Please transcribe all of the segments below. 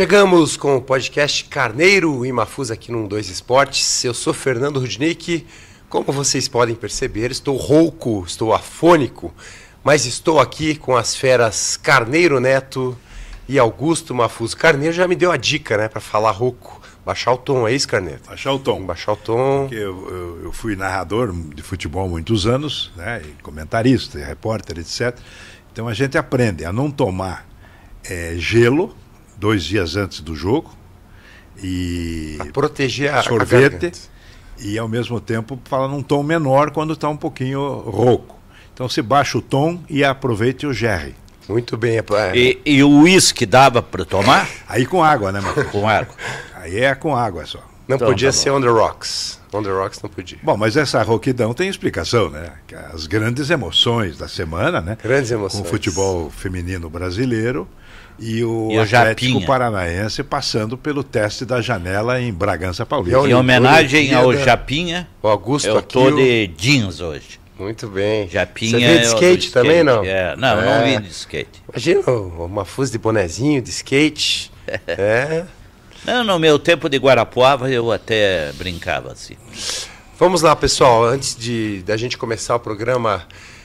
Chegamos com o podcast Carneiro e Mafuz aqui no 2 Esportes. Eu sou Fernando Rudnick. Como vocês podem perceber, estou rouco, estou afônico, mas estou aqui com as feras Carneiro Neto e Augusto Mafuz. Carneiro já me deu a dica, né, para falar rouco. Baixar o tom, é isso, Carneiro? Baixar o tom. Baixar o tom. Porque eu, eu, eu fui narrador de futebol há muitos anos, né, e comentarista, e repórter, etc. Então a gente aprende a não tomar é, gelo dois dias antes do jogo e proteger a sorvete a e ao mesmo tempo fala num tom menor quando está um pouquinho rouco. Então se baixa o tom e aproveite o gerre. Muito bem. É pra... É. E, e o uísque dava para tomar? Aí com água, né, Marcos? com água. Aí é com água só. Não então, podia tá ser on the rocks. On the rocks não podia. Bom, mas essa rouquidão tem explicação, né? As grandes emoções da semana, né? Grandes emoções. Com o futebol feminino brasileiro e o e Atlético Japinha. Paranaense passando pelo teste da janela em Bragança Paulista. Em é homenagem ao né? Japinha, o Augusto eu tô de jeans hoje. Muito bem. Japinha. Você veio de skate, skate também, skate. não? É, não, é. não vim de skate. Imagina uma fusa de bonezinho, de skate. é. Não, no meu tempo de Guarapuava eu até brincava assim. Vamos lá, pessoal. Antes de da gente começar o programa,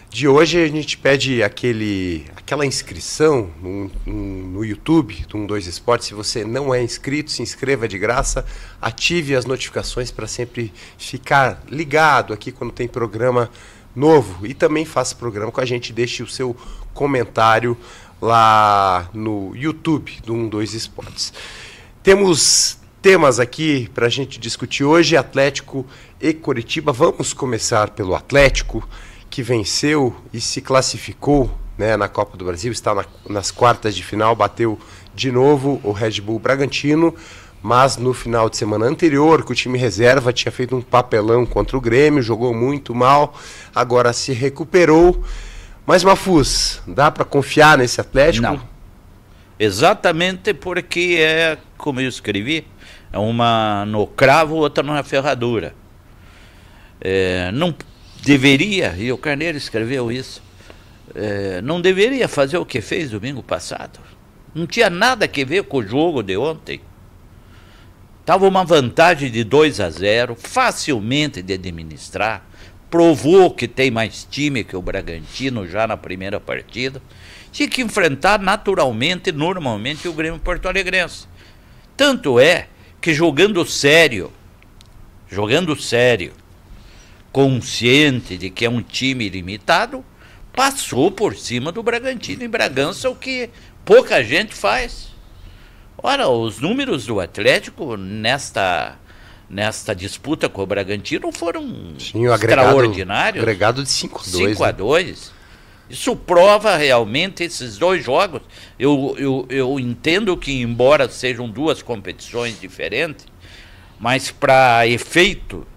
de hoje a gente pede aquele, aquela inscrição no, no YouTube do 12 Esportes. Se você não é inscrito, se inscreva de graça, ative as notificações para sempre ficar ligado aqui quando tem programa novo. E também faça programa com a gente, deixe o seu comentário lá no YouTube do 12 Esportes. Temos temas aqui para a gente discutir hoje: Atlético e Coritiba. Vamos começar pelo Atlético que venceu e se classificou né, na Copa do Brasil, está na, nas quartas de final, bateu de novo o Red Bull Bragantino, mas no final de semana anterior, que o time reserva tinha feito um papelão contra o Grêmio, jogou muito mal, agora se recuperou. Mas Mafus, dá para confiar nesse Atlético? Não. Exatamente porque é, como eu escrevi, é uma no cravo, outra na ferradura. É, não deveria, e o Carneiro escreveu isso, é, não deveria fazer o que fez domingo passado. Não tinha nada que ver com o jogo de ontem. Estava uma vantagem de 2 a 0, facilmente de administrar. Provou que tem mais time que o Bragantino já na primeira partida. Tinha que enfrentar naturalmente, normalmente, o Grêmio Porto Alegrense. Tanto é que jogando sério, jogando sério, consciente de que é um time limitado, passou por cima do Bragantino em Bragança, é o que pouca gente faz. Ora, os números do Atlético nesta nesta disputa com o Bragantino foram Sim, o extraordinários. Agregado de 5 a 2. 5 2. Isso prova realmente esses dois jogos. Eu, eu, eu entendo que, embora sejam duas competições diferentes, mas para efeito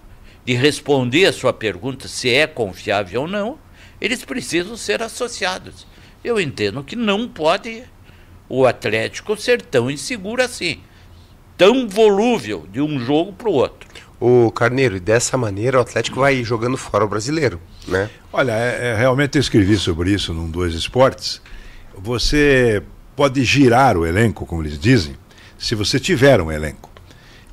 de responder a sua pergunta se é confiável ou não, eles precisam ser associados. Eu entendo que não pode o Atlético ser tão inseguro assim, tão volúvel de um jogo para o outro. O Carneiro, e dessa maneira o Atlético vai jogando fora o brasileiro, né? Olha, é, é, realmente eu escrevi sobre isso num Dois Esportes. Você pode girar o elenco, como eles dizem, se você tiver um elenco.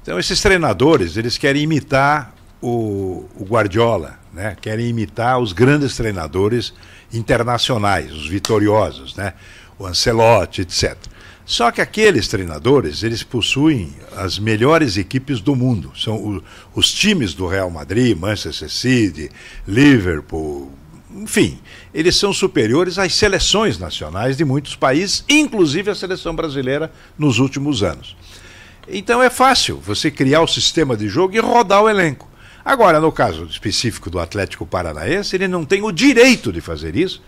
Então esses treinadores, eles querem imitar o, o Guardiola, né? Querem imitar os grandes treinadores internacionais, os vitoriosos, né? O Ancelotti, etc. Só que aqueles treinadores, eles possuem as melhores equipes do mundo. São o, os times do Real Madrid, Manchester City, Liverpool, enfim, eles são superiores às seleções nacionais de muitos países, inclusive a seleção brasileira nos últimos anos. Então é fácil você criar o sistema de jogo e rodar o elenco. Agora, no caso específico do Atlético Paranaense, ele não tem o direito de fazer isso,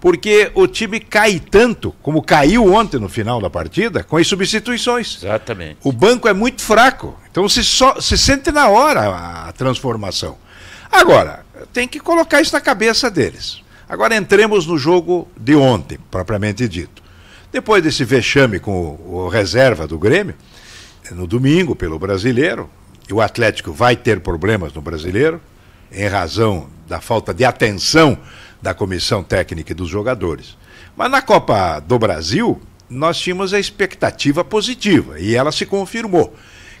porque o time cai tanto, como caiu ontem no final da partida, com as substituições. Exatamente. O banco é muito fraco. Então se, se sente na hora a, a transformação. Agora, tem que colocar isso na cabeça deles. Agora entremos no jogo de ontem, propriamente dito. Depois desse vexame com o, o reserva do Grêmio, no domingo, pelo brasileiro, e o Atlético vai ter problemas no brasileiro, em razão da falta de atenção da comissão técnica e dos jogadores. Mas na Copa do Brasil, nós tínhamos a expectativa positiva e ela se confirmou.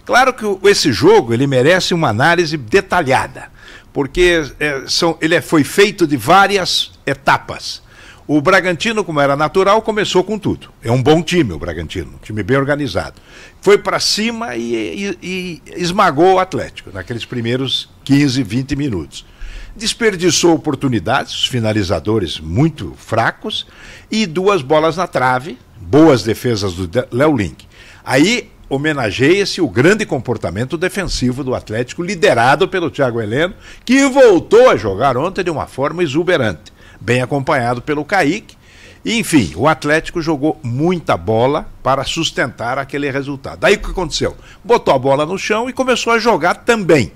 Claro que esse jogo ele merece uma análise detalhada, porque é, são, ele é, foi feito de várias etapas. O Bragantino, como era natural, começou com tudo. É um bom time o Bragantino, um time bem organizado. Foi para cima e, e, e esmagou o Atlético naqueles primeiros 15, 20 minutos desperdiçou oportunidades, os finalizadores muito fracos, e duas bolas na trave, boas defesas do Léo Link. Aí homenageia-se o grande comportamento defensivo do Atlético, liderado pelo Thiago Heleno, que voltou a jogar ontem de uma forma exuberante bem acompanhado pelo Kaique. E, enfim, o Atlético jogou muita bola para sustentar aquele resultado. Daí o que aconteceu? Botou a bola no chão e começou a jogar também.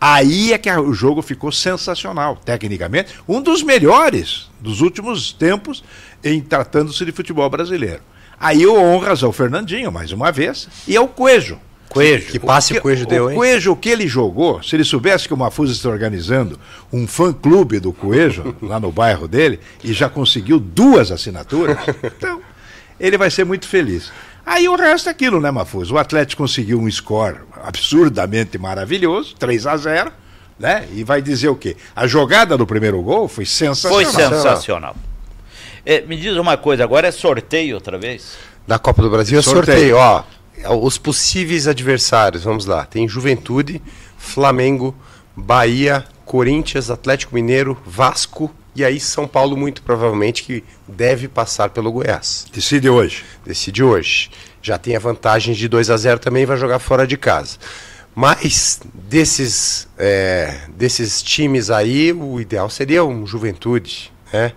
Aí é que o jogo ficou sensacional, tecnicamente, um dos melhores dos últimos tempos em tratando-se de futebol brasileiro. Aí eu honras ao Fernandinho, mais uma vez, e ao Coelho, que passe o, que, Coelho deu, o hein? O que ele jogou, se ele soubesse que o Mafuso está organizando um fã-clube do Coelho, lá no bairro dele, e já conseguiu duas assinaturas, então ele vai ser muito feliz. Aí o resto é aquilo, né, Mafuso? O Atlético conseguiu um score absurdamente maravilhoso, 3 a 0 né? E vai dizer o quê? A jogada do primeiro gol foi sensacional. Foi sensacional. É, me diz uma coisa, agora é sorteio outra vez? Da Copa do Brasil é sorteio, sorteio ó os possíveis adversários, vamos lá, tem Juventude, Flamengo, Bahia, Corinthians, Atlético Mineiro, Vasco e aí São Paulo muito provavelmente que deve passar pelo Goiás. Decide hoje. Decide hoje. Já tem a vantagem de 2 a 0 também vai jogar fora de casa. Mas desses, é, desses times aí, o ideal seria um Juventude, né?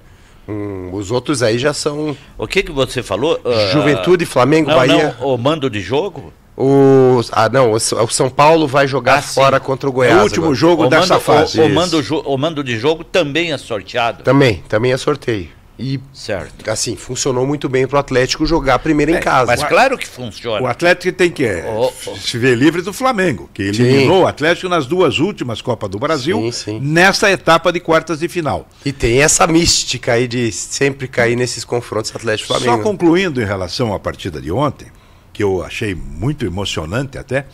Hum, os outros aí já são. O que, que você falou? Ah, Juventude, Flamengo, não, Bahia. Não, o mando de jogo? O, ah, não, o São Paulo vai jogar ah, fora contra o é Goiás. O último agora. jogo o dessa fase. O, o, mando, o mando de jogo também é sorteado? Também, também é sorteio. E certo. assim, funcionou muito bem para o Atlético jogar primeiro é, em casa. Mas claro que funciona. O Atlético tem que oh, oh. se oh. ver livre do Flamengo, que eliminou sim. o Atlético nas duas últimas Copa do Brasil, sim, sim. nessa etapa de quartas de final. E tem essa mística aí de sempre cair nesses confrontos Atlético-Flamengo. Só concluindo em relação à partida de ontem, que eu achei muito emocionante até,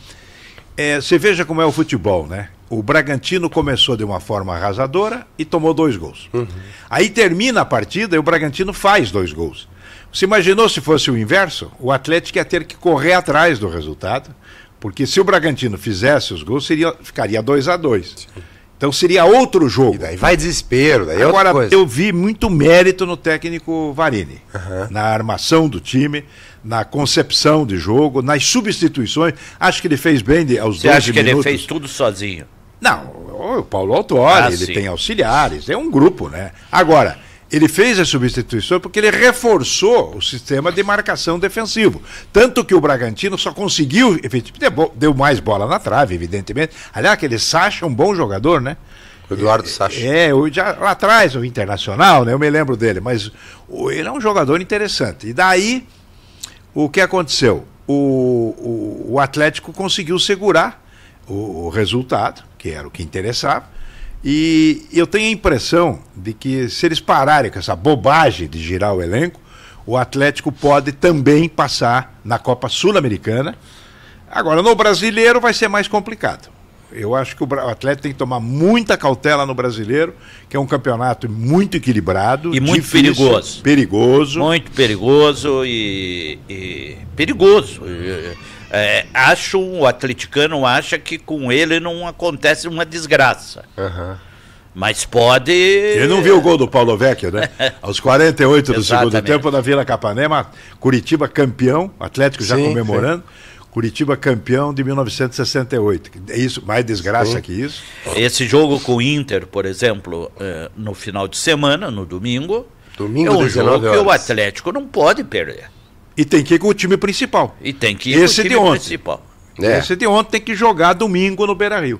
é, você veja como é o futebol, né? O Bragantino começou de uma forma arrasadora e tomou dois gols. Uhum. Aí termina a partida e o Bragantino faz dois gols. Você imaginou se fosse o inverso? O Atlético ia ter que correr atrás do resultado, porque se o Bragantino fizesse os gols, seria, ficaria 2 a 2 então seria outro jogo. E daí vai desespero. Daí é Agora, eu vi muito mérito no técnico Varini. Uhum. Na armação do time, na concepção de jogo, nas substituições. Acho que ele fez bem de, aos Você acha que ele fez tudo sozinho? Não, o Paulo Autori, ah, ele sim. tem auxiliares, é um grupo, né? Agora, ele fez a substituição porque ele reforçou o sistema de marcação defensivo. Tanto que o Bragantino só conseguiu, deu mais bola na trave, evidentemente. Aliás, aquele Sacha é um bom jogador, né? Eduardo é, Sacha. É, eu já, lá atrás, o Internacional, né? Eu me lembro dele, mas ele é um jogador interessante. E daí, o que aconteceu? O, o, o Atlético conseguiu segurar o, o resultado, que era o que interessava, e eu tenho a impressão de que se eles pararem com essa bobagem de girar o elenco, o Atlético pode também passar na Copa Sul-Americana. Agora, no brasileiro vai ser mais complicado. Eu acho que o Atlético tem que tomar muita cautela no brasileiro, que é um campeonato muito equilibrado. E muito difícil, perigoso. Perigoso. Muito perigoso e. e perigoso. E, é, acham, o atleticano acha que com ele não acontece uma desgraça. Uhum. Mas pode. Ele não viu o gol do Paulo Vecchio, né? Aos 48 do segundo tempo, na Vila Capanema, Curitiba campeão, Atlético já sim, comemorando. Sim. Curitiba campeão de 1968. É isso, mais desgraça Sim. que isso. Esse jogo com o Inter, por exemplo, eh, no final de semana, no domingo, domingo é um jogo que o Atlético não pode perder. E tem que ir com o time principal. E tem que ir Esse com o time de ontem. principal. É. Esse de ontem tem que jogar domingo no Beira Rio.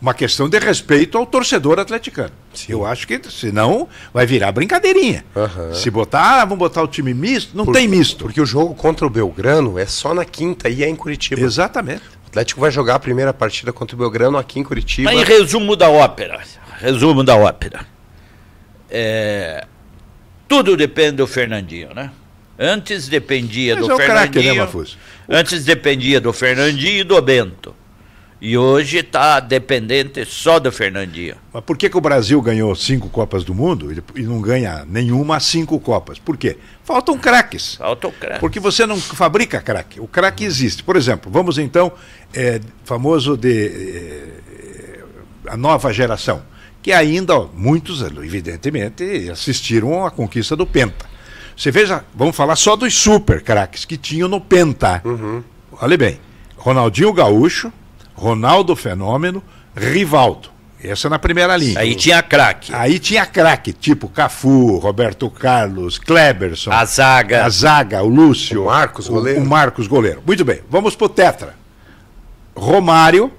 Uma questão de respeito ao torcedor atleticano. Sim. Eu acho que, senão, vai virar brincadeirinha. Uhum. Se botar, ah, vamos botar o time misto, não Por, tem misto. Porque o jogo contra o Belgrano é só na quinta e é em Curitiba. Exatamente. O Atlético vai jogar a primeira partida contra o Belgrano aqui em Curitiba. Mas em resumo da ópera. Resumo da ópera. É... Tudo depende do Fernandinho, né? Antes dependia Mas do é Fernandinho. Craque, né, antes dependia do Fernandinho e do Bento. E hoje está dependente só do Fernandinho. Mas por que, que o Brasil ganhou cinco Copas do Mundo e não ganha nenhuma cinco Copas? Por quê? Faltam craques. Faltam craques. Porque você não fabrica craque. O craque existe. Por exemplo, vamos então, é, famoso de é, a nova geração, que ainda, muitos, evidentemente, assistiram à conquista do Penta. Você veja, vamos falar só dos super craques que tinham no Penta. Uhum. Olha bem, Ronaldinho Gaúcho, Ronaldo Fenômeno, Rivaldo. Essa na primeira linha. Aí tinha craque. Aí tinha craque, tipo Cafu, Roberto Carlos, Kleberson. A zaga. A zaga, o Lúcio. O Marcos Goleiro. O, Marcos Goleiro. Muito bem, vamos pro Tetra. Romário,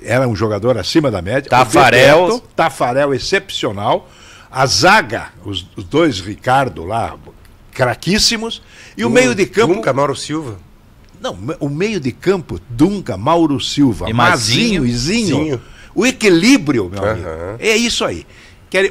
era um jogador acima da média. Tafarel. Tafarel excepcional. A zaga, os, os dois Ricardo lá, craquíssimos, e o meio de campo. Dunca, Mauro Silva. Não, o meio de campo, Dunga Mauro Silva, e Mazinho, Izinho. e Zinho. O equilíbrio, meu uhum. amigo. É isso aí.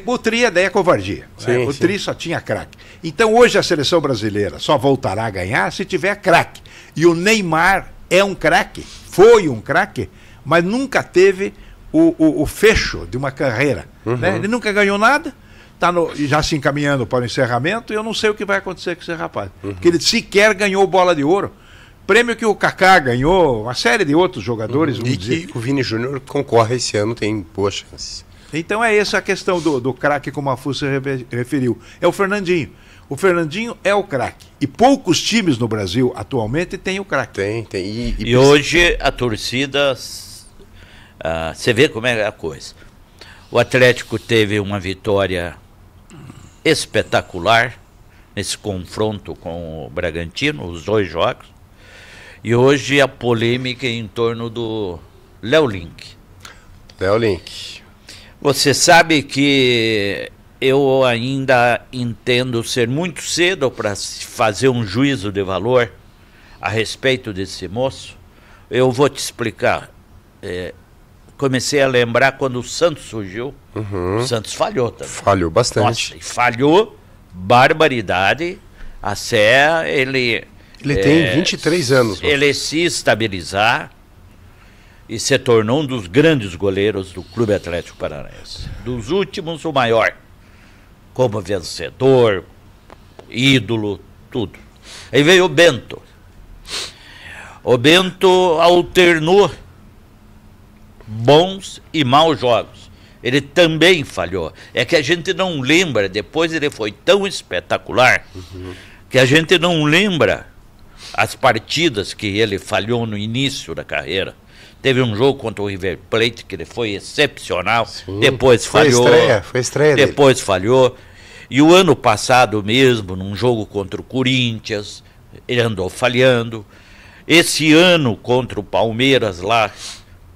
O tri é daí é covardia. Né? Sim, né? O tri só tinha craque. Então hoje a seleção brasileira só voltará a ganhar se tiver craque. E o Neymar é um craque, foi um craque, mas nunca teve o, o, o, fecho de uma carreira. Né? Uhum. Né? Ele nunca ganhou nada, tá no, já se encaminhando para o encerramento e eu não sei o que vai acontecer com esse rapaz. Uhum. Porque ele sequer ganhou bola de ouro. Prêmio que o Kaká ganhou, uma série de outros jogadores. Uhum. E dizer. que o Vini Júnior concorre esse ano, tem boas chances. Então é essa a questão do, do craque, como a Fússia referiu. É o Fernandinho. O Fernandinho é o craque. E poucos times no Brasil atualmente têm o craque. Tem, tem. E, e, e hoje a torcida. Uh, você vê como é a coisa. O Atlético teve uma vitória espetacular nesse confronto com o Bragantino, os dois jogos. E hoje a polêmica é em torno do Léo Link. Léo Link. Você sabe que eu ainda entendo ser muito cedo para fazer um juízo de valor a respeito desse moço. Eu vou te explicar. É, comecei a lembrar quando o Santos surgiu. Uhum. O Santos falhou também. Falhou bastante. Nossa, falhou, barbaridade. A Sé, ele. Ele é, tem 23 eh, anos. Né? Ele se estabilizar e se tornou um dos grandes goleiros do Clube Atlético Paranaense. Dos últimos, o maior. Como vencedor, ídolo, tudo. Aí veio o Bento. O Bento alternou bons e maus jogos. Ele também falhou. É que a gente não lembra, depois ele foi tão espetacular, uhum. que a gente não lembra as partidas que ele falhou no início da carreira. Teve um jogo contra o River Plate que ele foi excepcional, Sim. depois foi falhou. Estreia, foi estreia. Depois dele. falhou. E o ano passado mesmo, num jogo contra o Corinthians, ele andou falhando. Esse ano contra o Palmeiras lá,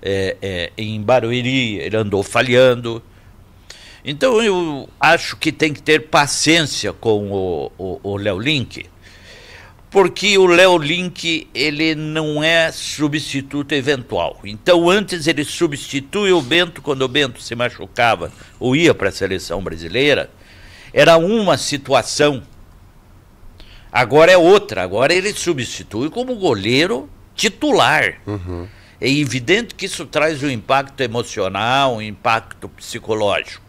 é, é, em Barueri, ele andou falhando. Então eu acho que tem que ter paciência com o Léo Link, porque o Léo Link ele não é substituto eventual. Então antes ele substitui o Bento quando o Bento se machucava ou ia para a seleção brasileira, era uma situação. Agora é outra, agora ele substitui como goleiro titular. Uhum. É evidente que isso traz um impacto emocional, um impacto psicológico.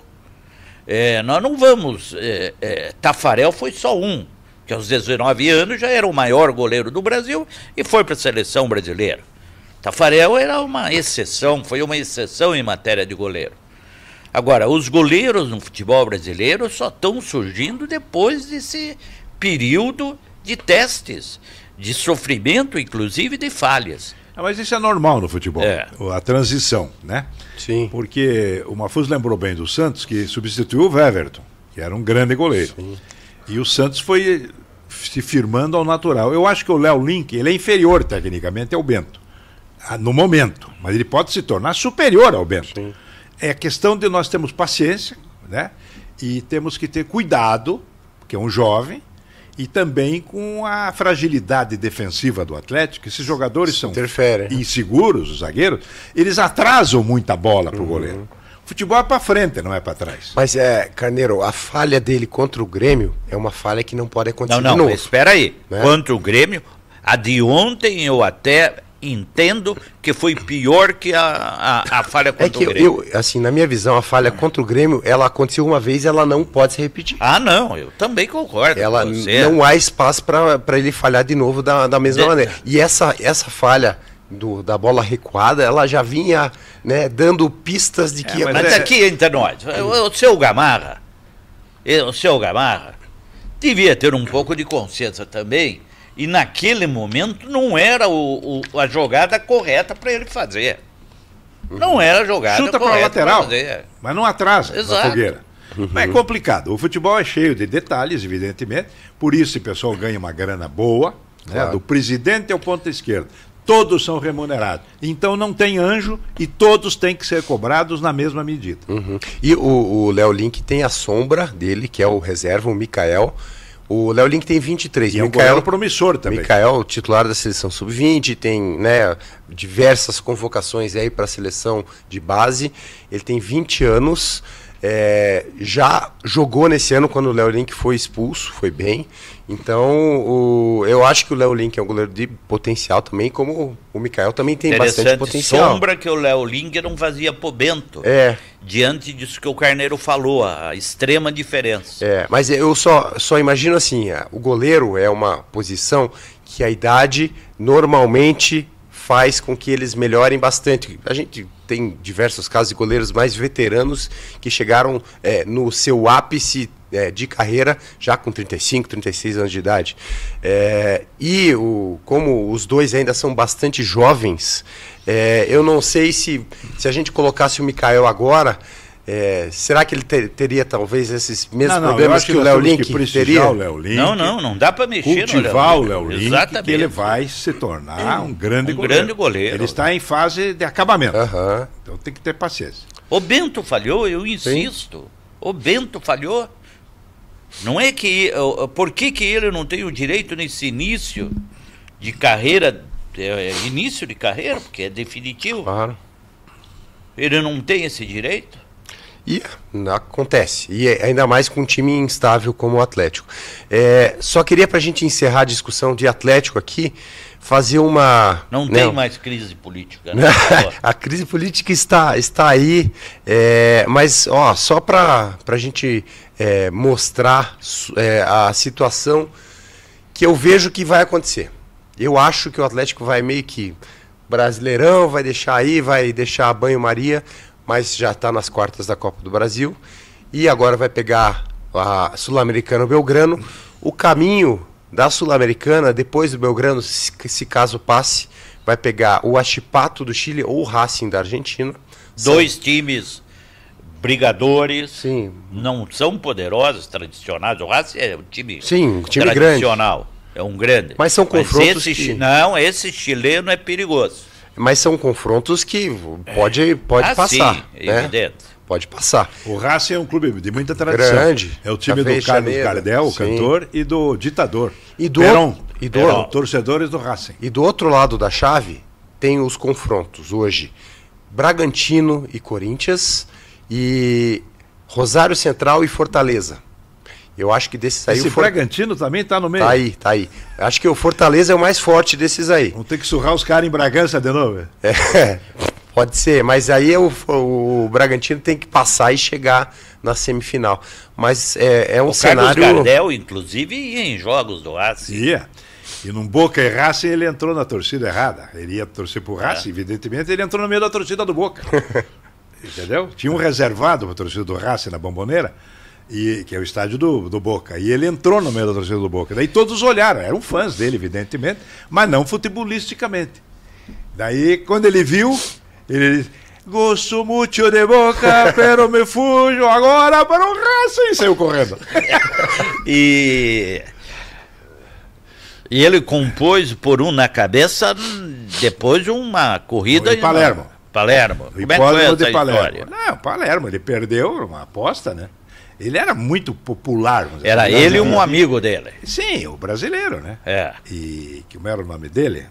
É, nós não vamos. É, é, Tafarel foi só um, que aos 19 anos já era o maior goleiro do Brasil e foi para a seleção brasileira. Tafarel era uma exceção, foi uma exceção em matéria de goleiro. Agora, os goleiros no futebol brasileiro só estão surgindo depois desse período de testes, de sofrimento, inclusive de falhas. Ah, mas isso é normal no futebol. É. A transição, né? Sim. Porque o Mafuz lembrou bem do Santos, que substituiu o Everton, que era um grande goleiro. Sim. E o Santos foi se firmando ao natural. Eu acho que o Léo Link, ele é inferior tecnicamente ao Bento, ah, no momento, mas ele pode se tornar superior ao Bento. Sim. É questão de nós termos paciência, né? E temos que ter cuidado, porque é um jovem, e também com a fragilidade defensiva do Atlético. Esses jogadores Se são né? inseguros, os zagueiros, eles atrasam muita bola para o uhum. goleiro. O futebol é para frente, não é para trás. Mas, é, Carneiro, a falha dele contra o Grêmio é uma falha que não pode acontecer não, não, de novo. Não, espera aí. Né? Contra o Grêmio, a de ontem eu até entendo que foi pior que a, a, a falha é contra é que o Grêmio. Eu, assim, na minha visão, a falha contra o Grêmio, ela aconteceu uma vez, ela não pode se repetir. Ah, não, eu também concordo. Ela não há espaço para ele falhar de novo da, da mesma de... É. maneira. E essa, essa falha do, da bola recuada, ela já vinha né, dando pistas de é, que. É, mas, mas aqui entre nós, o seu Gamarra, o seu Gamarra, devia ter um pouco de consciência também e naquele momento não era o, o a jogada correta para ele fazer. Não era a jogada Chuta correta. Chuta para a lateral, mas não atrasa Exato. fogueira. Uhum. Mas é complicado. O futebol é cheio de detalhes, evidentemente. Por isso o pessoal ganha uma grana boa, né? claro. né? do presidente ao ponta esquerda. Todos são remunerados. Então não tem anjo e todos têm que ser cobrados na mesma medida. Uhum. E o Léo Link tem a sombra dele, que é o reserva, o Mikael o Léo Link tem 23. E Mikael, é um goleiro promissor também. Mikael, titular da seleção sub-20, tem né, diversas convocações aí para a seleção de base. Ele tem 20 anos. É, já jogou nesse ano quando o Léo Link foi expulso, foi bem. Então, o, eu acho que o Léo Link é um goleiro de potencial também, como o Mikael também tem bastante potencial. sombra que o Léo Link não fazia pobento. É. Diante disso que o Carneiro falou, a extrema diferença. É, mas eu só, só imagino assim, o goleiro é uma posição que a idade normalmente faz com que eles melhorem bastante. A gente tem diversos casos de goleiros mais veteranos que chegaram é, no seu ápice é, de carreira já com 35, 36 anos de idade. É, e o, como os dois ainda são bastante jovens, é, eu não sei se, se a gente colocasse o Mikael agora. É, será que ele ter, teria talvez esses mesmos não, problemas não, que, que o Léo Link teria? O Léo Link, não, não, não dá para mexer cultivar no Léo Link. o Léo Link, Exatamente. que ele vai se tornar é, um grande um goleiro. grande goleiro. Ele está em fase de acabamento. Então tem que ter paciência. O Bento falhou, eu insisto. Sim. O Bento falhou. Não é que por que, que ele não tem o direito nesse início de carreira, é, é início de carreira, porque é definitivo. Claro. Ele não tem esse direito? E acontece. E é ainda mais com um time instável como o Atlético. É, só queria para a gente encerrar a discussão de Atlético aqui, fazer uma. Não, tem mais crise política. Né? a crise política está, está aí, é, mas ó, só para a gente é, mostrar é, a situação que eu vejo que vai acontecer. Eu acho que o Atlético vai meio que. Brasileirão, vai deixar aí, vai deixar banho-maria mas já está nas quartas da Copa do Brasil. E agora vai pegar a Sul-Americana Belgrano. O caminho da Sul-Americana, depois do Belgrano, se, caso passe, vai pegar o Achipato do Chile ou o Racing da Argentina. Dois Sim. times brigadores, Sim. não são poderosos, tradicionais. O Racing é um time, Sim, um time tradicional, grande. é um grande. Mas são confrontos Mas esse, que... Não, esse chileno é perigoso. Mas são confrontos que pode, é. pode ah, passar. Sim, né? evidente. Pode passar. O Racing é um clube de muita tradição. Grande. É o time do Carlos Gardel, o cantor, e do ditador. E do, Peron. E do, Peron. É, torcedores do Racing. E do outro lado da chave tem os confrontos hoje. Bragantino e Corinthians e Rosário Central e Fortaleza. Eu acho que desses aí. Esse For... Bragantino também está no meio. Tá aí, tá aí. Acho que o Fortaleza é o mais forte desses aí. Vão ter que surrar os caras em Bragança de novo. É, pode ser, mas aí é o, o Bragantino tem que passar e chegar na semifinal. Mas é, é um o cenário. O Gardel, inclusive, ia em jogos do Racing. Ia. E num Boca e Racing ele entrou na torcida errada. Ele ia torcer pro Racing, é. evidentemente, ele entrou no meio da torcida do Boca. Entendeu? Tinha um reservado para a torcida do Racing na bomboneira. E, que é o estádio do, do Boca. E ele entrou no meio da torcida do Boca. Daí todos olharam, eram fãs dele, evidentemente, mas não futebolisticamente. Daí, quando ele viu, ele disse. Gosto muito de boca, pero me fujo agora para o e Saiu correndo. e. E ele compôs por um na cabeça depois de uma corrida. Em Palermo. Palermo. Como é que foi essa Palermo. História? Não, Palermo, ele perdeu uma aposta, né? Ele era muito popular. Era assim, ele e um amigo dele. Sim, o brasileiro, né? É. E como era o nome dele?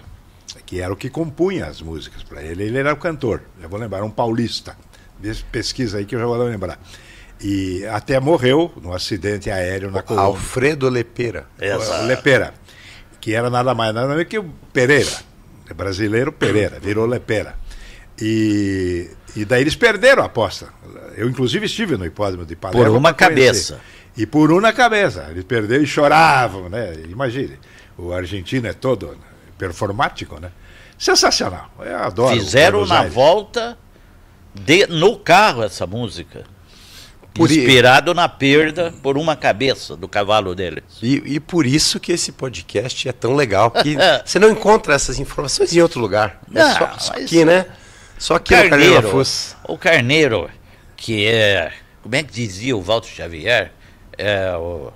Que era o que compunha as músicas para ele. Ele era o cantor, já vou lembrar, um paulista. Pesquisa aí que eu já vou lembrar. E até morreu num acidente aéreo na Colômbia. Alfredo Lepera. Exato. Lepera. Que era nada mais, nada menos que o Pereira. É brasileiro Pereira, virou Lepera. E, e daí eles perderam a aposta. Eu, inclusive, estive no hipódromo de Palermo. Por uma cabeça. E por uma cabeça. Eles perderam e choravam, né? Imagine. O argentino é todo performático, né? Sensacional. Eu adoro. Fizeram na volta de, no carro essa música. Por inspirado e... na perda por uma cabeça do cavalo deles. E, e por isso que esse podcast é tão legal. Que você não encontra essas informações em outro lugar. É não, é só, só aqui, né? Só que o Carneiro, o Carneiro, que é, como é que dizia o Walter Xavier, é o,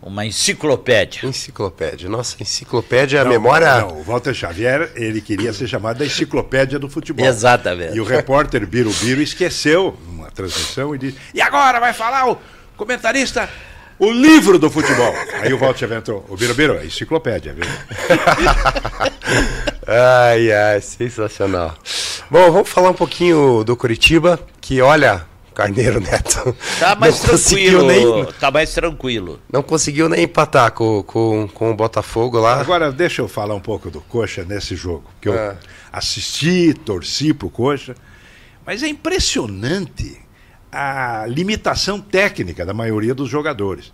uma enciclopédia. Enciclopédia. Nossa, enciclopédia é a memória. Não, o Walter Xavier, ele queria ser chamado da enciclopédia do futebol. Exatamente. E o repórter Birubiru esqueceu uma transmissão e disse: "E agora vai falar o comentarista o livro do futebol. Aí o Walter inventou. O Birubiru é enciclopédia, viu? ai, ai, sensacional. Bom, vamos falar um pouquinho do Curitiba, que olha, Carneiro Neto. Tá mais tranquilo, nem, tá mais tranquilo. Não conseguiu nem empatar com, com, com o Botafogo lá. Agora, deixa eu falar um pouco do Coxa nesse jogo, que eu ah. assisti, torci pro Coxa, mas é impressionante a limitação técnica da maioria dos jogadores.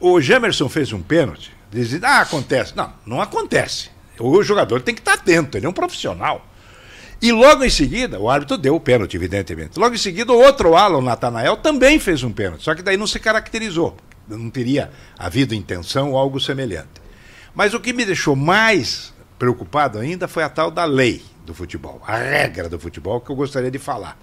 O Jamerson fez um pênalti, dizendo, ah, acontece. Não, não acontece. O jogador tem que estar atento, ele é um profissional. E logo em seguida, o árbitro deu o pênalti, evidentemente. Logo em seguida, o outro Alan Natanael também fez um pênalti, só que daí não se caracterizou. Não teria havido intenção ou algo semelhante. Mas o que me deixou mais preocupado ainda foi a tal da lei do futebol, a regra do futebol que eu gostaria de falar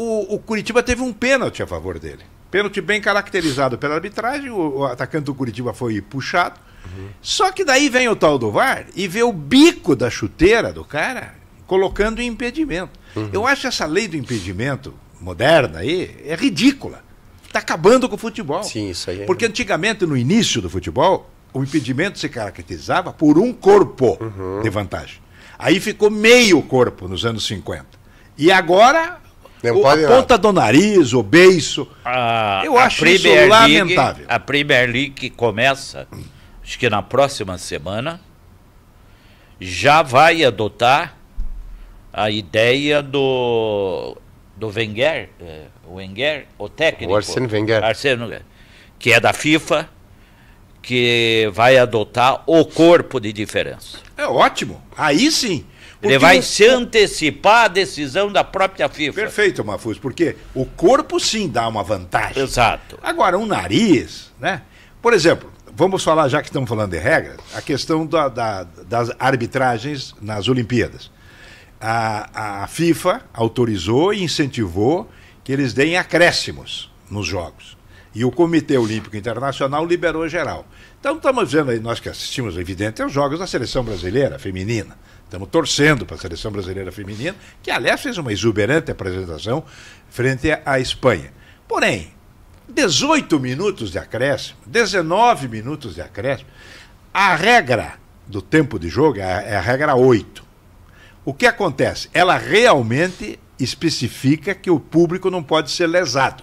o, o Curitiba teve um pênalti a favor dele. Pênalti bem caracterizado pela arbitragem, o, o atacante do Curitiba foi puxado. Uhum. Só que daí vem o tal do VAR e vê o bico da chuteira do cara colocando impedimento. Uhum. Eu acho essa lei do impedimento moderna aí é ridícula. Está acabando com o futebol. Sim, isso aí. É... Porque antigamente, no início do futebol, o impedimento se caracterizava por um corpo uhum. de vantagem. Aí ficou meio corpo nos anos 50. E agora não né, o, a ponta do nariz, o beiço. A, eu acho isso League, lamentável. A Premier League começa, acho que na próxima semana, já vai adotar a ideia do do Wenger, o eh, Wenger o técnico. O Arsene Wenger. Arsene Wenger. Que é da FIFA, que vai adotar o corpo de diferença. É ótimo. Aí sim. Ele vai o... se antecipar à decisão da própria FIFA. Perfeito, Mafuz, porque o corpo sim dá uma vantagem. Exato. Agora, um nariz, né? Por exemplo, vamos falar, já que estamos falando de regras, a questão da, da, das arbitragens nas Olimpíadas. A, a FIFA autorizou e incentivou que eles deem acréscimos nos Jogos. E o Comitê Olímpico Internacional liberou geral. Então, estamos vendo aí, nós que assistimos, é evidente, os Jogos da Seleção Brasileira Feminina. Estamos torcendo para a seleção brasileira feminina, que aliás fez uma exuberante apresentação frente à Espanha. Porém, 18 minutos de acréscimo, 19 minutos de acréscimo, a regra do tempo de jogo é a é regra 8. O que acontece? Ela realmente especifica que o público não pode ser lesado.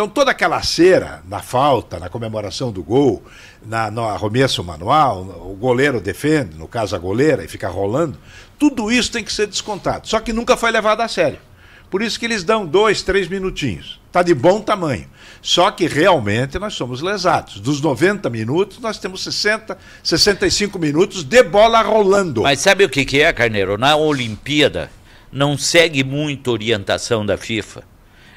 Então toda aquela cera na falta, na comemoração do gol, na, no arremesso manual, o goleiro defende, no caso a goleira, e fica rolando, tudo isso tem que ser descontado. Só que nunca foi levado a sério. Por isso que eles dão dois, três minutinhos. Tá de bom tamanho. Só que realmente nós somos lesados. Dos 90 minutos, nós temos 60, 65 minutos de bola rolando. Mas sabe o que é, Carneiro? Na Olimpíada, não segue muito orientação da FIFA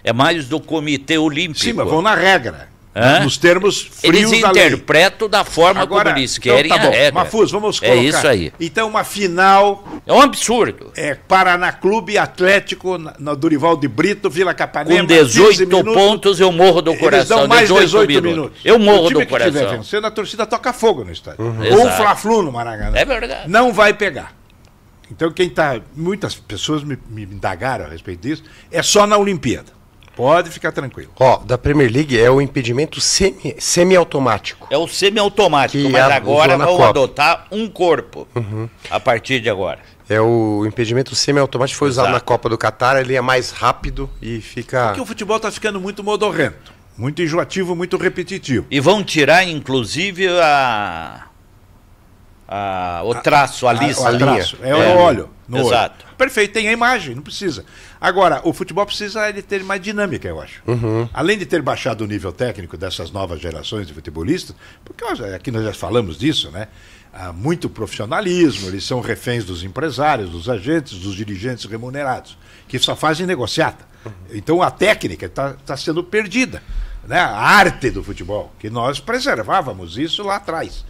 é mais do Comitê Olímpico. Sim, mas vão na regra. Hã? Nos termos frios Eles interpretam da, da forma Agora, como eles querem então, tá a bom. regra. vamos é colocar. É isso aí. Então, uma final... É um absurdo. É Paraná Clube Atlético, na Durival de Brito, Vila Capanema. Com 18 pontos, eu morro do coração. Eles dão mais 18, 18 minutos. minutos. Eu morro do coração. Se estiver vencendo, a torcida toca fogo no estádio. Uhum. Ou o Fla-Flu no Maracanã. É verdade. Não vai pegar. Então, quem está... Muitas pessoas me, me indagaram a respeito disso. É só na Olimpíada. Pode ficar tranquilo. Ó, da Premier League é o impedimento semi, semi-automático. É o semi-automático, que mas a, agora vão Copa. adotar um corpo uhum. a partir de agora. É o impedimento semi-automático foi usado Exato. na Copa do Catar, ele é mais rápido e fica. Porque o futebol está ficando muito modorrento, muito enjoativo, muito repetitivo. E vão tirar, inclusive, a. a... o traço, a, a, lista. A, linha. É, é o é. óleo. No Exato. Olho. Perfeito, tem a imagem, não precisa. Agora, o futebol precisa ele ter mais dinâmica, eu acho. Uhum. Além de ter baixado o nível técnico dessas novas gerações de futebolistas, porque aqui nós já falamos disso, né? Há muito profissionalismo, eles são reféns dos empresários, dos agentes, dos dirigentes remunerados, que só fazem negociata. Uhum. Então a técnica está tá sendo perdida. Né? A arte do futebol, que nós preservávamos isso lá atrás.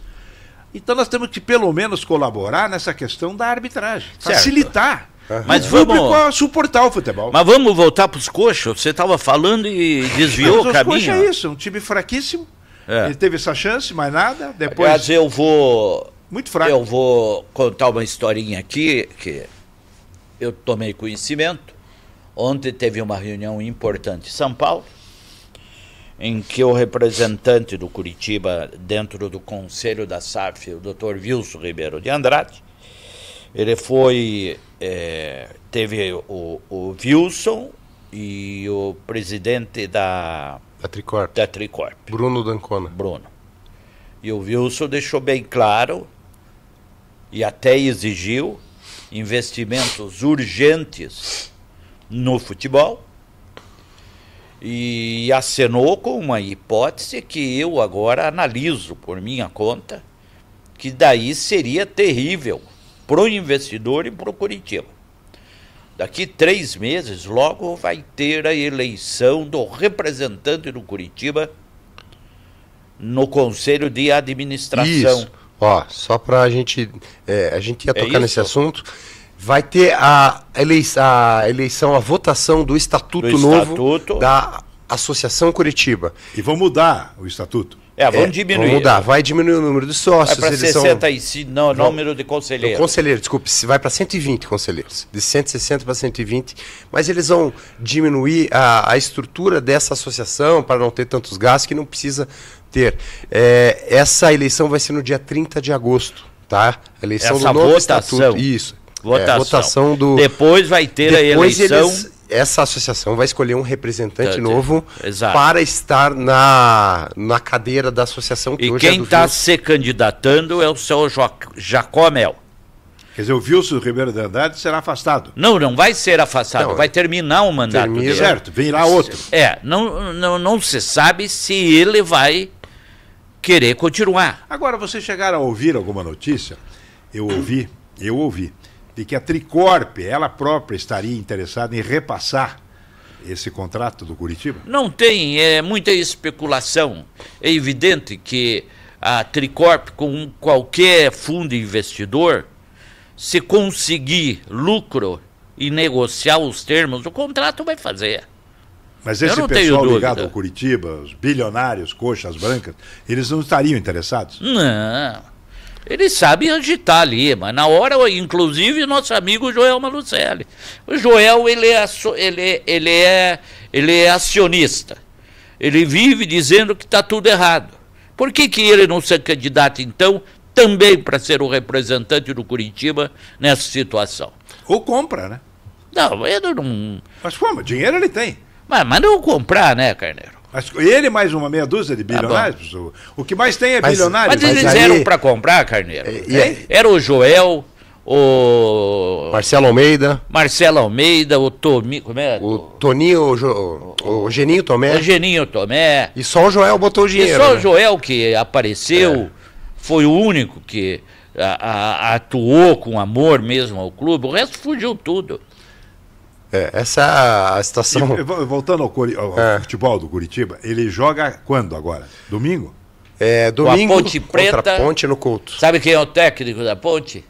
Então nós temos que pelo menos colaborar nessa questão da arbitragem, certo. facilitar. Uhum. Mas vamos suportar o futebol. Mas vamos voltar para os coxos. Você estava falando e desviou mas o caminho. Os é isso, é um time fraquíssimo. É. Ele teve essa chance, mas nada. Depois. Aliás, eu vou. Muito fraco. Eu vou contar uma historinha aqui que eu tomei conhecimento. Ontem teve uma reunião importante em São Paulo em que o representante do Curitiba dentro do Conselho da SAF, o Dr. Wilson Ribeiro de Andrade, ele foi é, teve o, o Wilson e o presidente da da Tricorp. da Tricorp. Bruno Dancona. Bruno. E o Wilson deixou bem claro e até exigiu investimentos urgentes no futebol e acenou com uma hipótese que eu agora analiso por minha conta, que daí seria terrível para o investidor e para o Curitiba. Daqui três meses, logo vai ter a eleição do representante do Curitiba no Conselho de Administração. Isso. Ó, só para a gente. É, a gente ia é tocar é nesse assunto. Vai ter a eleição, a, eleição, a votação do estatuto do novo estatuto. da Associação Curitiba. E vão mudar o estatuto. É, vão é, diminuir. Vão mudar, vai diminuir o número de sócios. Vai para 65, não, não, número de conselheiros. Conselheiro, desculpe, vai para 120 conselheiros, de 160 para 120, mas eles vão diminuir a, a estrutura dessa associação para não ter tantos gastos que não precisa ter. É, essa eleição vai ser no dia 30 de agosto, tá? A eleição essa do novo votação. estatuto. Isso. É, votação do... Depois vai ter Depois a eleição. Eles, essa associação vai escolher um representante tá, novo Exato. para estar na, na cadeira da associação. Que e é quem está é se candidatando é o seu jo Jacó Mel. Quer dizer, o Wilson Ribeiro de Andrade será afastado. Não, não vai ser afastado, não, vai terminar o mandato termina, dele. Certo, virá outro. É, não, não, não se sabe se ele vai querer continuar. Agora, vocês chegaram a ouvir alguma notícia? Eu ouvi, eu ouvi, de que a Tricorp, ela própria, estaria interessada em repassar esse contrato do Curitiba? Não tem, é muita especulação. É evidente que a Tricorp, com qualquer fundo investidor, se conseguir lucro e negociar os termos do contrato, vai fazer. Mas esse pessoal ligado ao Curitiba, os bilionários, coxas brancas, eles não estariam interessados? Não. Ele sabe agitar ali, mas na hora, inclusive, nosso amigo Joel Malucelli. O Joel, ele é, ele, ele é, ele é acionista. Ele vive dizendo que está tudo errado. Por que, que ele não se candidata, então, também para ser o representante do Curitiba nessa situação? Ou compra, né? Não, ele não. Mas como? Dinheiro ele tem. Mas, mas não comprar, né, Carneiro? Mas ele mais uma meia dúzia de tá bilionários. Tá o que mais tem é mas, bilionário. Mas eles mas eram aí... para comprar, Carneiro. É, Era o Joel, o. Marcelo Almeida. Marcelo Almeida, o Tomi. Como é? O Toninho, o, jo... o, Geninho Tomé. O Geninho Tomé. E só o Joel botou o dinheiro. E só o né? Joel que apareceu, é. foi o único que a, a, atuou com amor mesmo ao clube. O resto fugiu tudo. É, essa é a, situação. E, voltando ao, ao é. futebol do Curitiba, ele joga quando agora? Domingo? É, domingo. Com a Ponte Preta. Contra a Ponte no Couto. Sabe quem é o técnico da Ponte?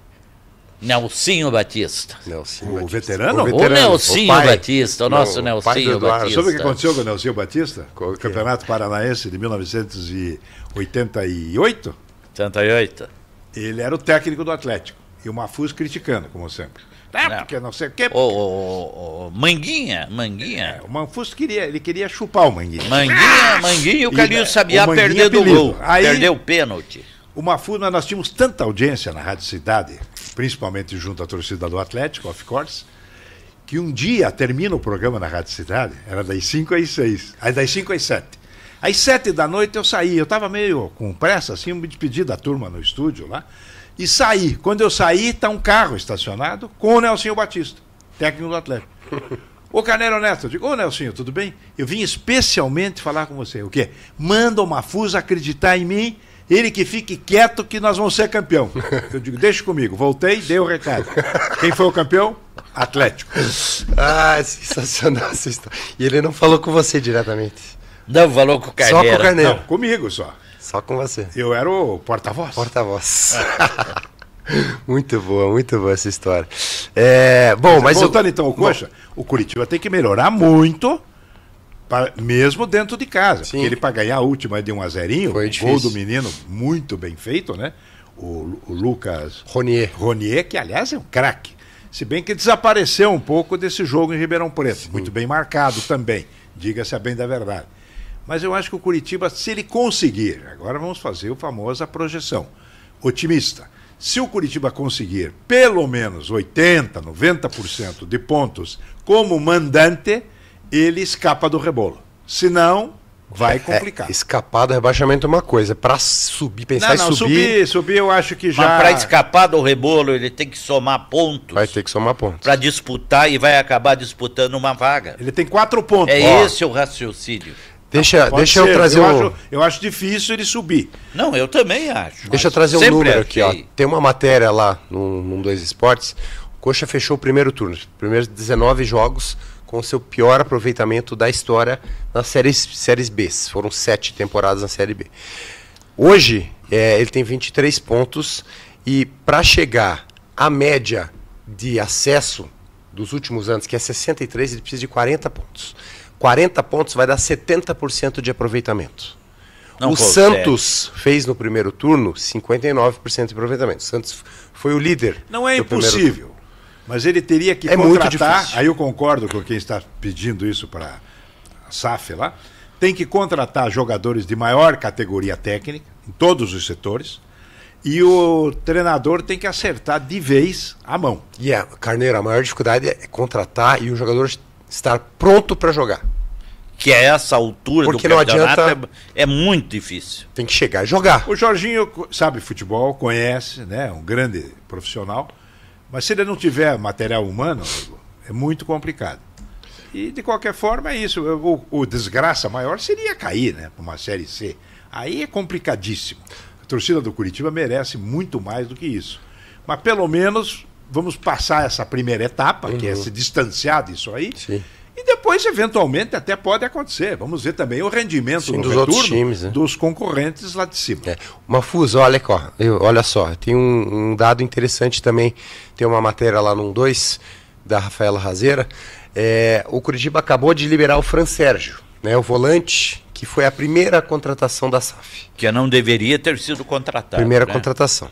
Nelsinho Batista. Nelsinho o, Batista. Veterano? o veterano? O Nelsinho o Batista, o nosso Não, Nelsinho Batista. Sabe o que aconteceu com o Nelsinho Batista? Com o é? Campeonato Paranaense de 1988? 88. Ele era o técnico do Atlético. E o Mafuz criticando, como sempre. Tá? É, porque não sei o quê. Porque... O, o, o, Manguinha, Manguinha. É, o Manfus queria, ele queria chupar o Manguinha. Manguinha, Manguinha e o Carlinhos Sabiá perder o gol. Aí, perdeu o pênalti. O Mafuna, nós tínhamos tanta audiência na Rádio Cidade, principalmente junto à torcida do Atlético, of course, que um dia termina o programa na Rádio Cidade, era das 5 às 6, aí das 5 às 7. Às sete da noite eu saí, eu estava meio com pressa, assim, me despedi da turma no estúdio lá, e saí. Quando eu saí, está um carro estacionado com o Nelsinho Batista, técnico do Atlético. Ô Carneiro Neto, eu digo, ô Nelsinho, tudo bem? Eu vim especialmente falar com você. O quê? Manda o Mafusa acreditar em mim, ele que fique quieto que nós vamos ser campeão. Eu digo, deixa comigo. Voltei, dei o recado. Quem foi o campeão? Atlético. Ah, sensacional essa história. E ele não falou com você diretamente. Não, falou com o Carneiro. Só com o Carneiro. Não, comigo só. Só com você. Eu era o porta-voz. Porta-voz. muito boa, muito boa essa história. É, bom, mas, mas voltando eu... então ao Coxa, bom, o Curitiba tem que melhorar muito, pra, mesmo dentro de casa. Sim. Porque ele para ganhar a última de um a zerinho, Foi o difícil. gol do menino muito bem feito, né? O, o Lucas Ronier. Ronier, que aliás é um craque. Se bem que desapareceu um pouco desse jogo em Ribeirão Preto. Sim. Muito bem marcado também, diga-se a bem da verdade. Mas eu acho que o Curitiba, se ele conseguir, agora vamos fazer o famoso a projeção otimista. Se o Curitiba conseguir pelo menos 80, 90% de pontos como mandante, ele escapa do rebolo. Se não, vai é, complicar. É, escapar do rebaixamento é uma coisa, é para subir, pensar não, não, em subir. Subir, subir eu acho que já. Mas para escapar do rebolo, ele tem que somar pontos. Vai ter que somar pontos. Para disputar e vai acabar disputando uma vaga. Ele tem quatro pontos. É Ó. esse o raciocínio. Deixa, deixa eu trazer eu um... Acho, eu acho difícil ele subir. Não, eu também acho. Deixa eu trazer um número aqui. Ó. Tem uma matéria lá no, no Dois Esportes. O Coxa fechou o primeiro turno. Primeiros 19 jogos com seu pior aproveitamento da história nas séries, séries B. Foram sete temporadas na Série B. Hoje, é, ele tem 23 pontos. E para chegar à média de acesso dos últimos anos, que é 63, ele precisa de 40 pontos. 40 pontos vai dar 70% de aproveitamento. Não o Santos ser. fez no primeiro turno 59% de aproveitamento. O Santos foi o líder. Não é impossível. Mas ele teria que é contratar. aí eu concordo com quem está pedindo isso para a SAF lá. Tem que contratar jogadores de maior categoria técnica, em todos os setores. E o treinador tem que acertar de vez a mão. E yeah, a Carneiro, a maior dificuldade é contratar e o jogador estar pronto para jogar que a é essa altura Porque do campeonato adianta... é, é, muito difícil. Tem que chegar e jogar. O Jorginho sabe futebol, conhece, né? É um grande profissional. Mas se ele não tiver material humano, é muito complicado. E de qualquer forma é isso. O, o desgraça maior seria cair, né? Para uma série C. Aí é complicadíssimo. A torcida do Curitiba merece muito mais do que isso. Mas pelo menos vamos passar essa primeira etapa, uhum. que é uhum. se distanciar disso aí. Sim e depois, eventualmente, até pode acontecer. Vamos ver também o rendimento Sim, dos outros times, né? dos concorrentes lá de cima. É. Uma fusão, olha, eu, olha só, tem um, um, dado interessante também. Tem uma matéria lá no 2 da Rafaela Razeira. É, o Curitiba acabou de liberar o Fran Sérgio, né, o volante, que foi a primeira contratação da SAF. Que não deveria ter sido contratada. Primeira né? contratação.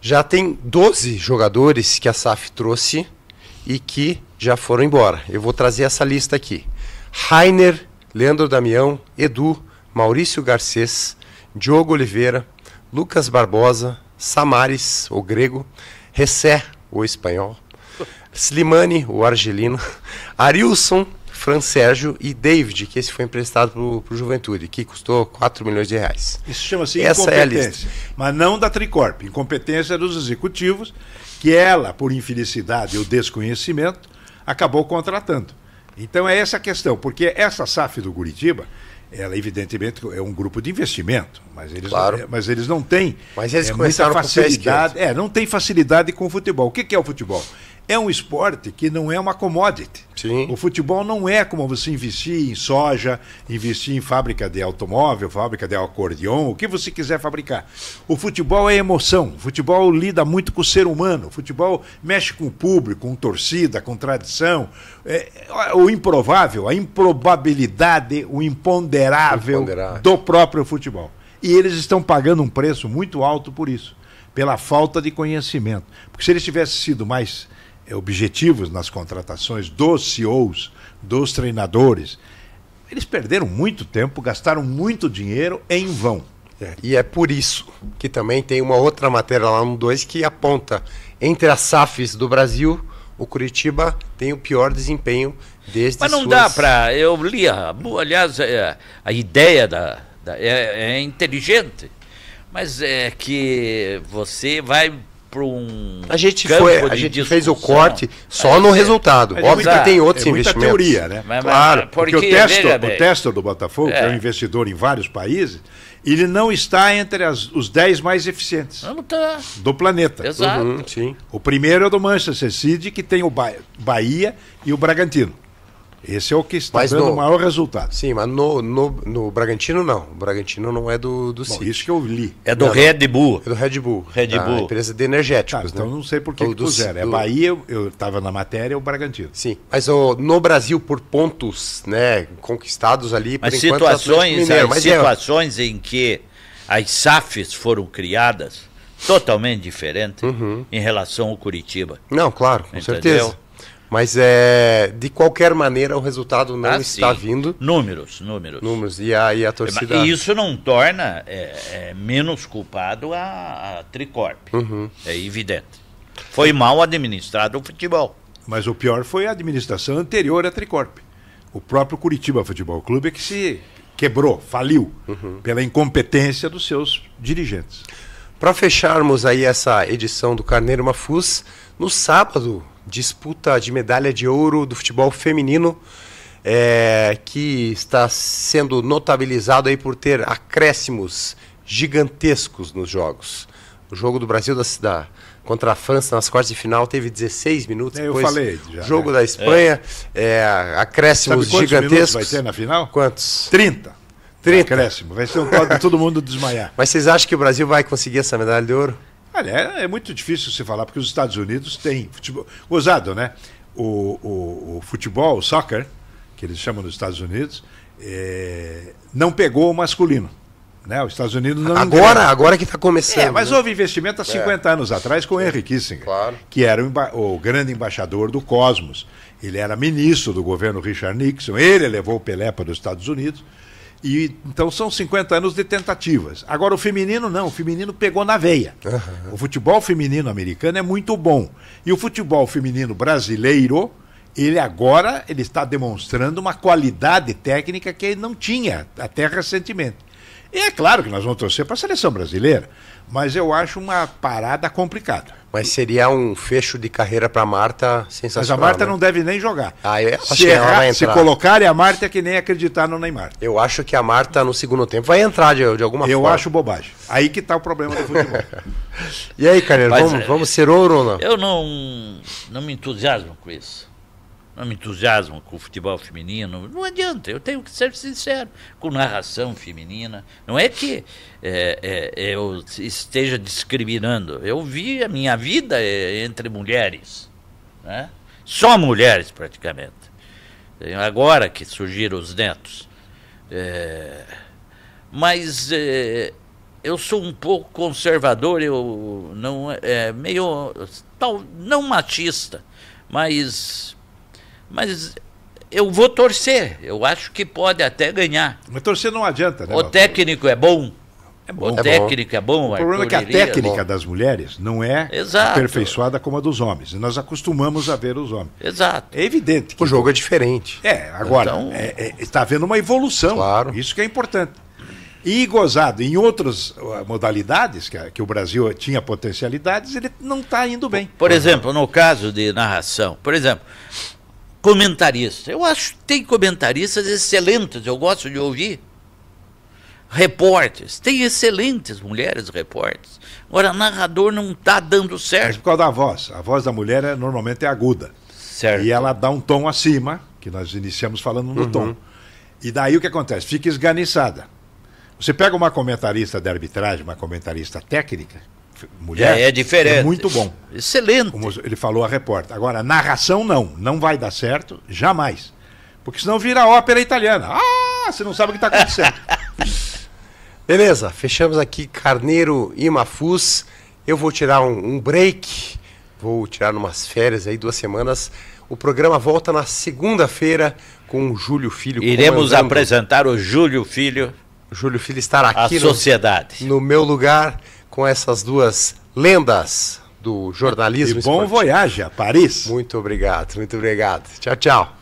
Já tem 12 jogadores que a SAF trouxe e que já foram embora. Eu vou trazer essa lista aqui: Rainer, Leandro Damião, Edu, Maurício Garcês, Diogo Oliveira, Lucas Barbosa, Samares, o grego, Ressé, o espanhol, Slimani, o argelino, Arilson, Fran Sérgio e David, que esse foi emprestado para o Juventude, que custou 4 milhões de reais. Isso chama-se é incompetência, é mas não da Tricorp. Incompetência dos executivos, que ela, por infelicidade ou desconhecimento, acabou contratando. Então é essa a questão, porque essa SAF do Curitiba, ela evidentemente é um grupo de investimento, mas eles, claro. não, é, mas eles não têm mas eles é, muita facilidade. É, não tem facilidade com o futebol. O que é o futebol? é um esporte que não é uma commodity. Sim. O futebol não é como você investir em soja, investir em fábrica de automóvel, fábrica de acordeon, o que você quiser fabricar. O futebol é emoção. O futebol lida muito com o ser humano. O futebol mexe com o público, com torcida, com tradição. É, o improvável, a improbabilidade, o imponderável, imponderável do próprio futebol. E eles estão pagando um preço muito alto por isso, pela falta de conhecimento. Porque se eles tivessem sido mais objetivos nas contratações dos CEOs, dos treinadores, eles perderam muito tempo, gastaram muito dinheiro em vão. É, e é por isso que também tem uma outra matéria lá no 2 que aponta entre as SAFs do Brasil, o Curitiba tem o pior desempenho desde Mas não suas... dá para. Eu li, a, aliás, a, é, a ideia da, da é, é inteligente, mas é que você vai para um. A gente foi, a gente fez o corte só no resultado. É, Óbvio é, que tem outros é muita investimentos. teoria, né? Mas, claro, porque, porque o é texto, o texto do Botafogo, que é um é. investidor em vários países, ele não está entre as, os 10 mais eficientes tá. do planeta. Exato. Uhum, sim. O primeiro é do Manchester City, que tem o ba Bahia e o Bragantino. Esse é o que está mas dando o maior resultado. Sim, mas no, no, no Bragantino não. O Bragantino não é do, do Bom, City. Isso que eu li. É do não, Red Bull. É do Red Bull. Red tá, Bull. empresa de energéticos. Tá, então né? Então não sei por que, do, que Do... É Bahia, eu estava na matéria, é o Bragantino. Sim, mas o no Brasil, por pontos né, conquistados ali, mas por é situações, enquanto, Mineiro, mas é, situações é... em que as SAFs foram criadas totalmente diferente uhum. em relação ao Curitiba. Não, claro, com entendeu? certeza. Mas é, de qualquer maneira o resultado não ah, está sim. vindo. Números, números. Números. E a, e a é, torcida. E isso não torna é, é, menos culpado a, a Tricorp. Uhum. É evidente. Foi mal administrado o futebol. Mas o pior foi a administração anterior à Tricorp. O próprio Curitiba Futebol Clube é que se quebrou, faliu, uhum. pela incompetência dos seus dirigentes. Para fecharmos aí essa edição do Carneiro Mafus, no sábado disputa de medalha de ouro do futebol feminino, é, que está sendo notabilizado aí por ter acréscimos gigantescos nos jogos. O jogo do Brasil da, da contra a França nas quartas de final teve 16 minutos. É, eu falei. Já, né? jogo né? da Espanha, é. acréscimos Sabe gigantescos. vai ter na final? Quantos? 30. 30. Acréscimo. Vai ser um quadro de todo mundo desmaiar. Mas vocês acham que o Brasil vai conseguir essa medalha de ouro? Olha, é, é muito difícil se falar, porque os Estados Unidos têm futebol. Gozado, né? O, o, o futebol, o soccer, que eles chamam nos Estados Unidos, é, não pegou o masculino. Né? Os Estados Unidos não. Agora, agora que está começando. É, mas né? houve investimento há 50 é. anos atrás com o Henry Kissinger, claro. que era o, o, grande embaixador do Cosmos. Ele era ministro do governo Richard Nixon, ele levou o Pelé para os Estados Unidos. E, então são 50 anos de tentativas. Agora o feminino não, o feminino pegou na veia. Uhum. O futebol feminino americano é muito bom. E o futebol feminino brasileiro, ele agora ele está demonstrando uma qualidade técnica que ele não tinha até recentemente. E é claro que nós vamos torcer para a seleção brasileira. Mas eu acho uma parada complicada. Mas seria um fecho de carreira para Marta sensacional. Mas a Marta né? não deve nem jogar. Ah, eu acho se, que errar, ela vai entrar. se colocarem a Marta é que nem acreditar no Neymar. Eu acho que a Marta no segundo tempo vai entrar de, de alguma eu forma. Eu acho bobagem. Aí que está o problema do futebol. e aí, Carneiro, vamos, é, vamos ser ouro ou não? Eu não, não me entusiasmo com isso não me entusiasmo com o futebol feminino. Não adianta, eu tenho que ser sincero. Com narração feminina. Não é que é, é, eu esteja discriminando. Eu vi a minha vida é, entre mulheres. Né? Só mulheres, praticamente. Agora que surgiram os netos. É, mas é, eu sou um pouco conservador, eu não é meio tal não machista, mas mas eu vou torcer. Eu acho que pode até ganhar. Mas torcer não adianta, né? O técnico é bom. É bom. O é técnico bom. é bom. O problema é que a é técnica é das mulheres não é Exato. aperfeiçoada como a dos homens. e Nós acostumamos a ver os homens. Exato. É evidente. Que... O jogo é diferente. É, agora, então... é, é está havendo uma evolução. Claro. Isso que é importante. E gozado, em outras uh, modalidades que, que o Brasil tinha potencialidades, ele não está indo bem. Por exemplo, no caso de narração, por exemplo, comentaristas Eu acho que tem comentaristas excelentes, eu gosto de ouvir. Repórteres, tem excelentes mulheres repórteres. Agora, narrador não está dando certo. Mas por causa da voz. A voz da mulher é, normalmente é aguda. Certo. E ela dá um tom acima, que nós iniciamos falando no uhum. tom. E daí o que acontece? Fica esganiçada. Você pega uma comentarista de arbitragem, uma comentarista técnica, mulher. É, é diferente. É muito bom. Excelente. Como ele falou a repórter. Agora, narração não. Não vai dar certo, jamais. Porque senão vira ópera italiana. Ah, você não sabe o que está acontecendo. Beleza, fechamos aqui Carneiro e Mafus. Eu vou tirar um, um break, vou tirar umas férias aí, duas semanas. O programa volta na segunda-feira com o Júlio Filho. Iremos apresentar o Júlio Filho. O Júlio Filho estará aqui. A sociedade. no, no meu lugar com essas duas lendas do jornalismo. E bom esportivo. voyage a Paris. Muito obrigado, muito obrigado. Tchau, tchau.